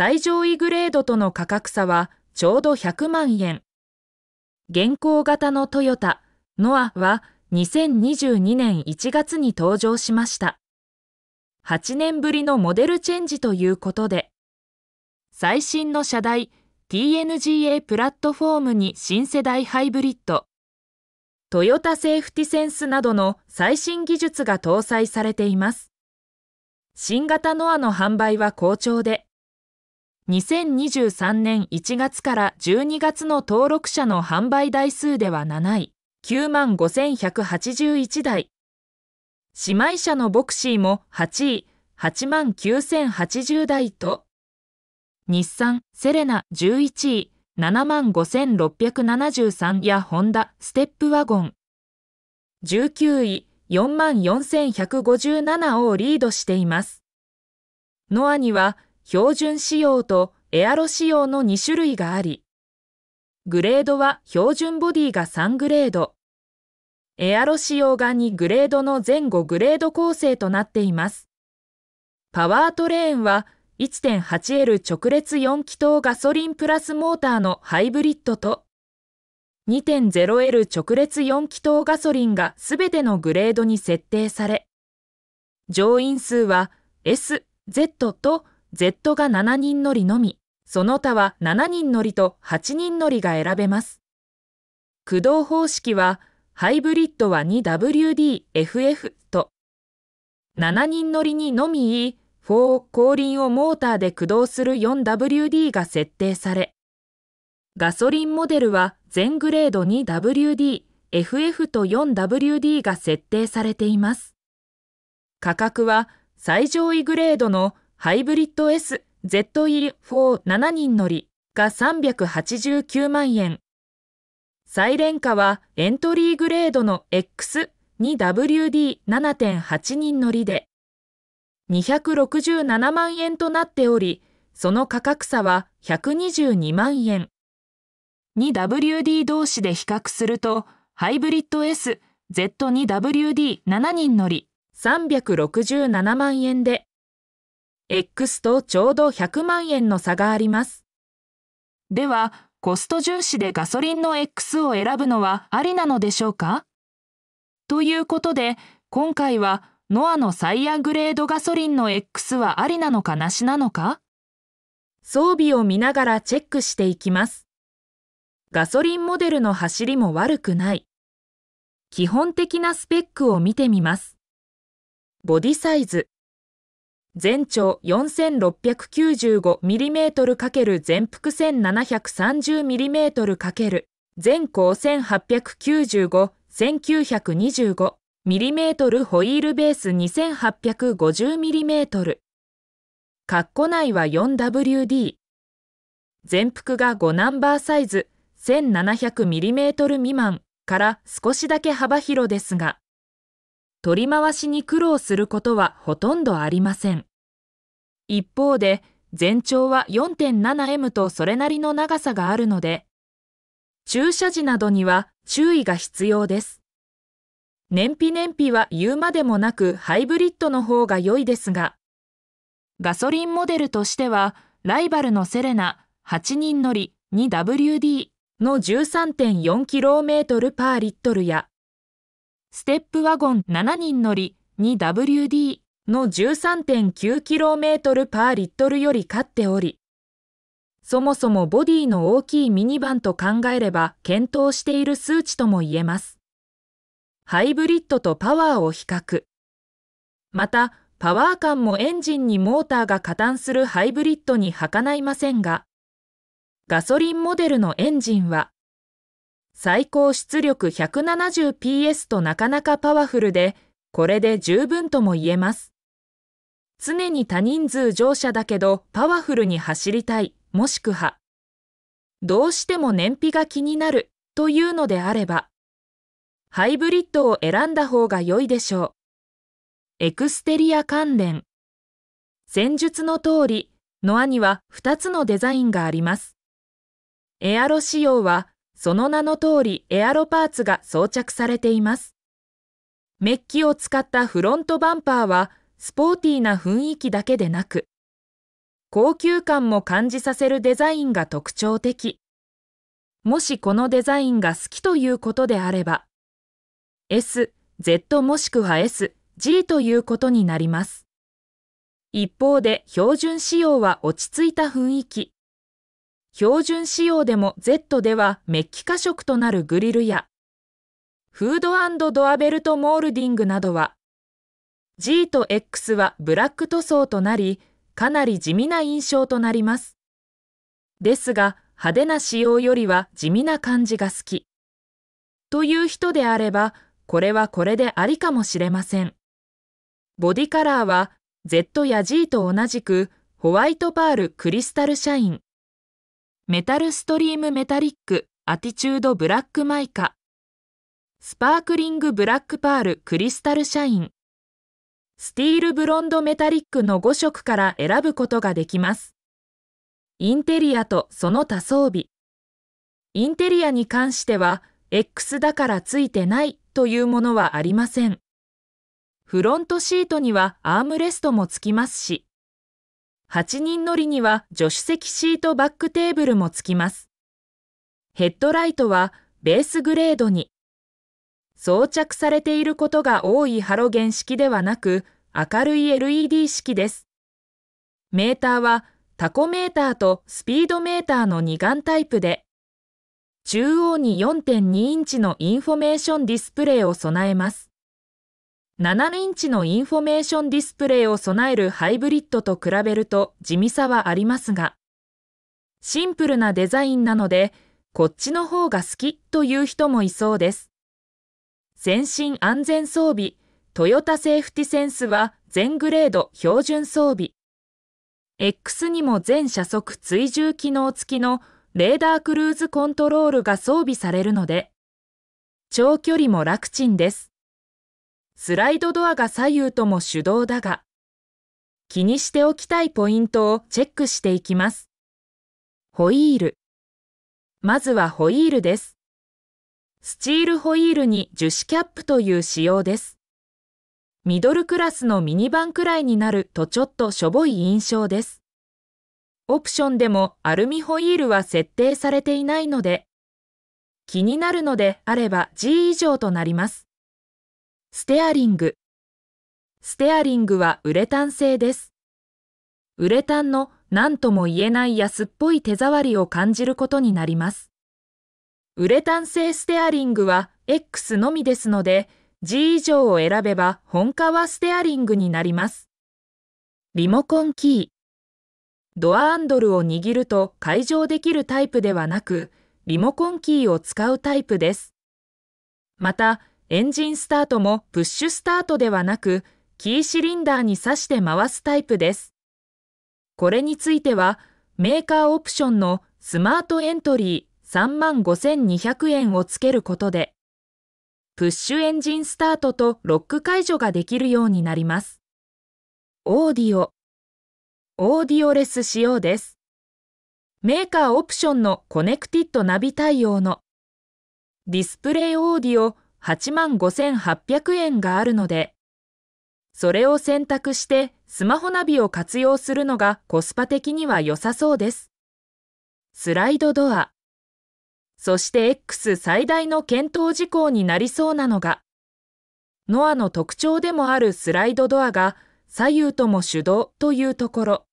最上位グレードとの価格差はちょうど100万円。現行型のトヨタ、ノアは2022年1月に登場しました。8年ぶりのモデルチェンジということで、最新の車台 TNGA プラットフォームに新世代ハイブリッド、トヨタセーフティセンスなどの最新技術が搭載されています。新型ノアの販売は好調で、2023年1月から12月の登録者の販売台数では7位、9万5181台。姉妹社のボクシーも8位、8万9080台と、日産、セレナ11位、7万5673やホンダ、ステップワゴン。19位、4万4157をリードしています。ノアには標準仕様とエアロ仕様の2種類があり、グレードは標準ボディが3グレード、エアロ仕様が2グレードの前後グレード構成となっています。パワートレーンは 1.8L 直列4気筒ガソリンプラスモーターのハイブリッドと 2.0L 直列4気筒ガソリンがすべてのグレードに設定され、乗員数は S、Z と Z が7人乗りのみ、その他は7人乗りと8人乗りが選べます。駆動方式は、ハイブリッドは 2WDFF と、7人乗りにのみ E、4後輪をモーターで駆動する 4WD が設定され、ガソリンモデルは全グレード 2WD、FF と 4WD が設定されています。価格は最上位グレードのハイブリッド S Z e 47人乗りが389万円。サイレンカはエントリーグレードの X2WD7.8 人乗りで267万円となっており、その価格差は122万円。2WD 同士で比較すると、ハイブリッド S Z2WD7 人乗り367万円で、X とちょうど100万円の差があります。では、コスト重視でガソリンの X を選ぶのはありなのでしょうかということで、今回はノアのサイヤグレードガソリンの X はありなのかなしなのか装備を見ながらチェックしていきます。ガソリンモデルの走りも悪くない。基本的なスペックを見てみます。ボディサイズ、全長 4695mm× 全幅 1730mm× 全高 1895-1925mm ホイールベース 2850mm 括弧内は 4WD 全幅が5ナンバーサイズ 1700mm 未満から少しだけ幅広ですが取り回しに苦労することはほとんどありません。一方で全長は 4.7m とそれなりの長さがあるので、駐車時などには注意が必要です。燃費燃費は言うまでもなくハイブリッドの方が良いですが、ガソリンモデルとしてはライバルのセレナ8人乗り 2WD の 13.4km パーリットルや、ステップワゴン7人乗り 2WD の 13.9km パーリットルより勝っており、そもそもボディの大きいミニバンと考えれば検討している数値とも言えます。ハイブリッドとパワーを比較。また、パワー感もエンジンにモーターが加担するハイブリッドに儚いませんが、ガソリンモデルのエンジンは、最高出力 170PS となかなかパワフルで、これで十分とも言えます。常に多人数乗車だけどパワフルに走りたい、もしくは、どうしても燃費が気になるというのであれば、ハイブリッドを選んだ方が良いでしょう。エクステリア関連。戦術の通り、ノアには2つのデザインがあります。エアロ仕様は、その名の通りエアロパーツが装着されています。メッキを使ったフロントバンパーはスポーティーな雰囲気だけでなく、高級感も感じさせるデザインが特徴的。もしこのデザインが好きということであれば、S、Z もしくは S、G ということになります。一方で標準仕様は落ち着いた雰囲気。標準仕様でも Z ではメッキ化色となるグリルや、フードドアベルトモールディングなどは G と X はブラック塗装となり、かなり地味な印象となります。ですが、派手な仕様よりは地味な感じが好き。という人であれば、これはこれでありかもしれません。ボディカラーは Z や G と同じくホワイトパールクリスタルシャイン、メタルストリームメタリックアティチュードブラックマイカ、スパークリングブラックパールクリスタルシャイン、スティールブロンドメタリックの5色から選ぶことができます。インテリアとその多装備。インテリアに関しては、X だからついてないというものはありません。フロントシートにはアームレストもつきますし、8人乗りには助手席シートバックテーブルもつきます。ヘッドライトはベースグレードに、装着されていることが多いハロゲン式ではなく、明るい LED 式です。メーターはタコメーターとスピードメーターの2眼タイプで、中央に4.2インチのインフォメーションディスプレイを備えます。7インチのインフォメーションディスプレイを備えるハイブリッドと比べると地味さはありますが、シンプルなデザインなので、こっちの方が好きという人もいそうです。先進安全装備、トヨタセーフティセンスは全グレード標準装備。X にも全車速追従機能付きのレーダークルーズコントロールが装備されるので、長距離も楽ちんです。スライドドアが左右とも手動だが、気にしておきたいポイントをチェックしていきます。ホイール。まずはホイールです。スチールホイールに樹脂キャップという仕様です。ミドルクラスのミニバンくらいになるとちょっとしょぼい印象です。オプションでもアルミホイールは設定されていないので、気になるのであれば G 以上となります。ステアリング。ステアリングはウレタン製です。ウレタンの何とも言えない安っぽい手触りを感じることになります。ウレタン製ステアリングは X のみですので、G 以上を選べば本革ステアリングになります。リモコンキー。ドアアンドルを握ると解錠できるタイプではなく、リモコンキーを使うタイプです。また、エンジンスタートもプッシュスタートではなく、キーシリンダーに挿して回すタイプです。これについては、メーカーオプションのスマートエントリー35,200円をつけることで、プッシュエンジンスタートとロック解除ができるようになります。オーディオ、オーディオレス仕様です。メーカーオプションのコネクティッドナビ対応のディスプレイオーディオ85,800円があるので、それを選択してスマホナビを活用するのがコスパ的には良さそうです。スライドドアそして X 最大の検討事項になりそうなのが、ノアの特徴でもあるスライドドアが左右とも手動というところ。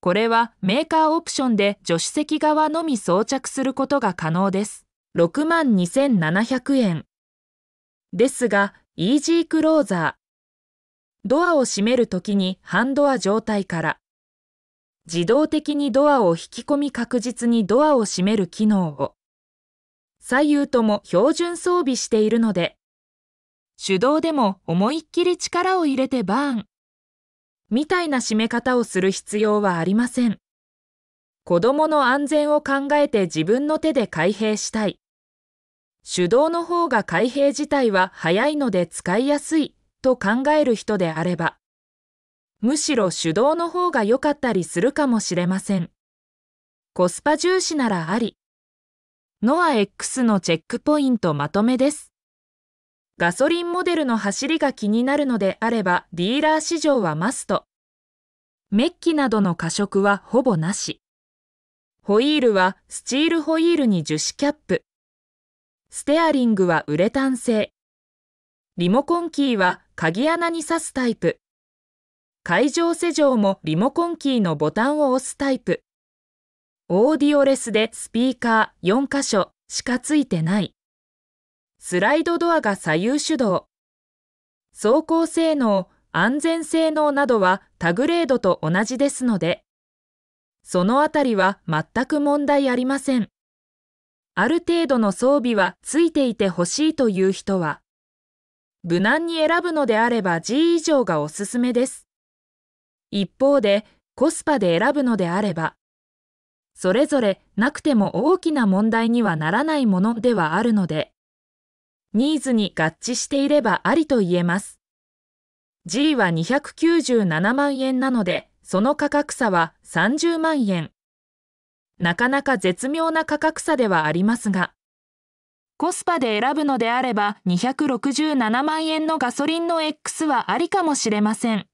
これはメーカーオプションで助手席側のみ装着することが可能です。62,700円。ですが、イージークローザー。ドアを閉めるときにハンドア状態から、自動的にドアを引き込み確実にドアを閉める機能を、左右とも標準装備しているので、手動でも思いっきり力を入れてバーン。みたいな締め方をする必要はありません。子供の安全を考えて自分の手で開閉したい。手動の方が開閉自体は早いので使いやすいと考える人であれば、むしろ手動の方が良かったりするかもしれません。コスパ重視ならあり。ノア X のチェックポイントまとめです。ガソリンモデルの走りが気になるのであればディーラー市場はマスト。メッキなどの過食はほぼなし。ホイールはスチールホイールに樹脂キャップ。ステアリングはウレタン製。リモコンキーは鍵穴に挿すタイプ。会場施錠もリモコンキーのボタンを押すタイプ。オーディオレスでスピーカー4箇所しかついてない。スライドドアが左右手動。走行性能、安全性能などはタグレードと同じですので、そのあたりは全く問題ありません。ある程度の装備はついていてほしいという人は、無難に選ぶのであれば G 以上がおすすめです。一方で、コスパで選ぶのであれば、それぞれなくても大きな問題にはならないものではあるので、ニーズに合致していればありと言えます。G は297万円なので、その価格差は30万円。なかなか絶妙な価格差ではありますが、コスパで選ぶのであれば267万円のガソリンの X はありかもしれません。